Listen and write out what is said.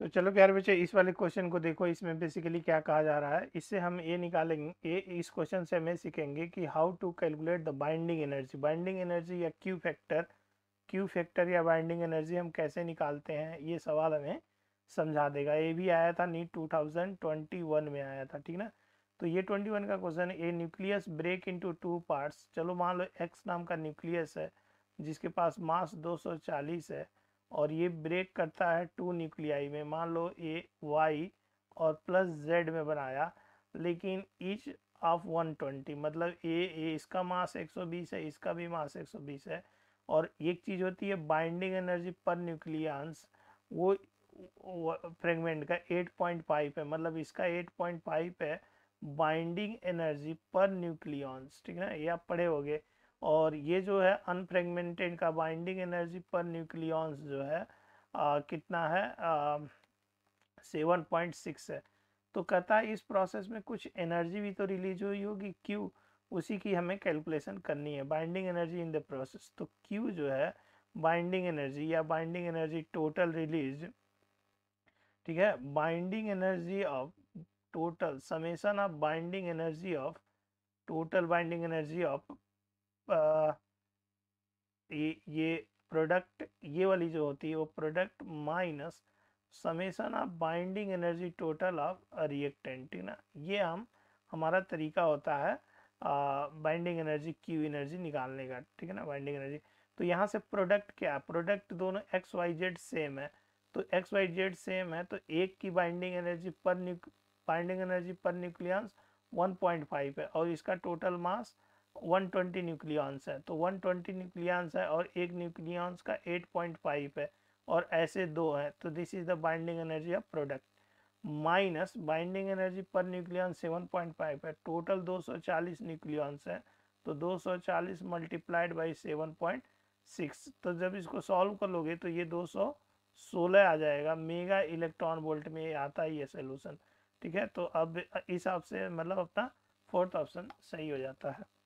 तो चलो प्यारे बच्चे इस वाले क्वेश्चन को देखो इसमें बेसिकली क्या कहा जा रहा है इससे हम ये निकालेंगे ये इस क्वेश्चन से हमें सीखेंगे कि how to calculate the binding energy binding energy या क्यू फैक्टर क्यू फैक्टर या बाइंडिंग एनर्जी हम कैसे निकालते हैं ये सवाल हमें समझा देगा ये भी आया था नीट टू में आया था ठीक ना तो ये ट्वेंटी का question a nucleus break in two parts चलो मान लो एक्स नाम का न्यूक्लियस है जिसके पास मास दो है और ये ब्रेक करता है टू न्यूक्लियाई में मान लो ए वाई और प्लस जेड में बनाया लेकिन ईच ऑफ 120 मतलब ए ए इसका मास 120 है इसका भी मास 120 है और एक चीज़ होती है बाइंडिंग एनर्जी पर न्यूक्लियांस वो फ्रेगमेंट का 8.5 है मतलब इसका 8.5 है बाइंडिंग एनर्जी पर न्यूक्लियांस ठीक है ना ये आप पढ़े होंगे और ये जो है अनफ्रेगमेंटेड का बाइंडिंग एनर्जी पर न्यूक्लियॉन्स जो है आ, कितना है सेवन पॉइंट सिक्स है तो कहता है इस प्रोसेस में कुछ एनर्जी भी तो रिलीज हुई होगी क्यू उसी की हमें कैलकुलेशन करनी है binding energy in the process तो क्यू जो है बाइंडिंग एनर्जी या बाइंडिंग एनर्जी टोटल रिलीज ठीक है binding energy of total summation of binding energy of total binding energy of ये ये प्रोडक्ट ये वाली जो होती है वो product minus summation of binding energy total of reactant ना ये हम हमारा तरीका होता है बाइंडिंग एनर्जी क्यू एनर्जी निकालने का ठीक है ना बाइंडिंग एनर्जी तो यहाँ से प्रोडक्ट क्या है प्रोडक्ट दोनों एक्स वाई जेड सेम है तो एक्स वाई जेड सेम है तो एक की binding energy per binding energy per nucleons five है और इसका टोटल मास 120 न्यूक्लियॉन्स है तो 120 न्यूक्लियॉन्स है और एक न्यूक्लियॉन्स का 8.5 है और ऐसे दो हैं तो this is the binding energy of product minus binding energy per nucleon 7.5 है टोटल 240 न्यूक्लियॉन्स है तो 240 मल्टीप्लाइड बाई सिक्स तो जब इसको सॉल्व कर लोगे तो ये 216 आ जाएगा मेगा इलेक्ट्रॉन वोल्ट में आता है ये सोल्यूशन ठीक है तो अब इस हिसाब से मतलब अपना फोर्थ ऑप्शन सही हो जाता है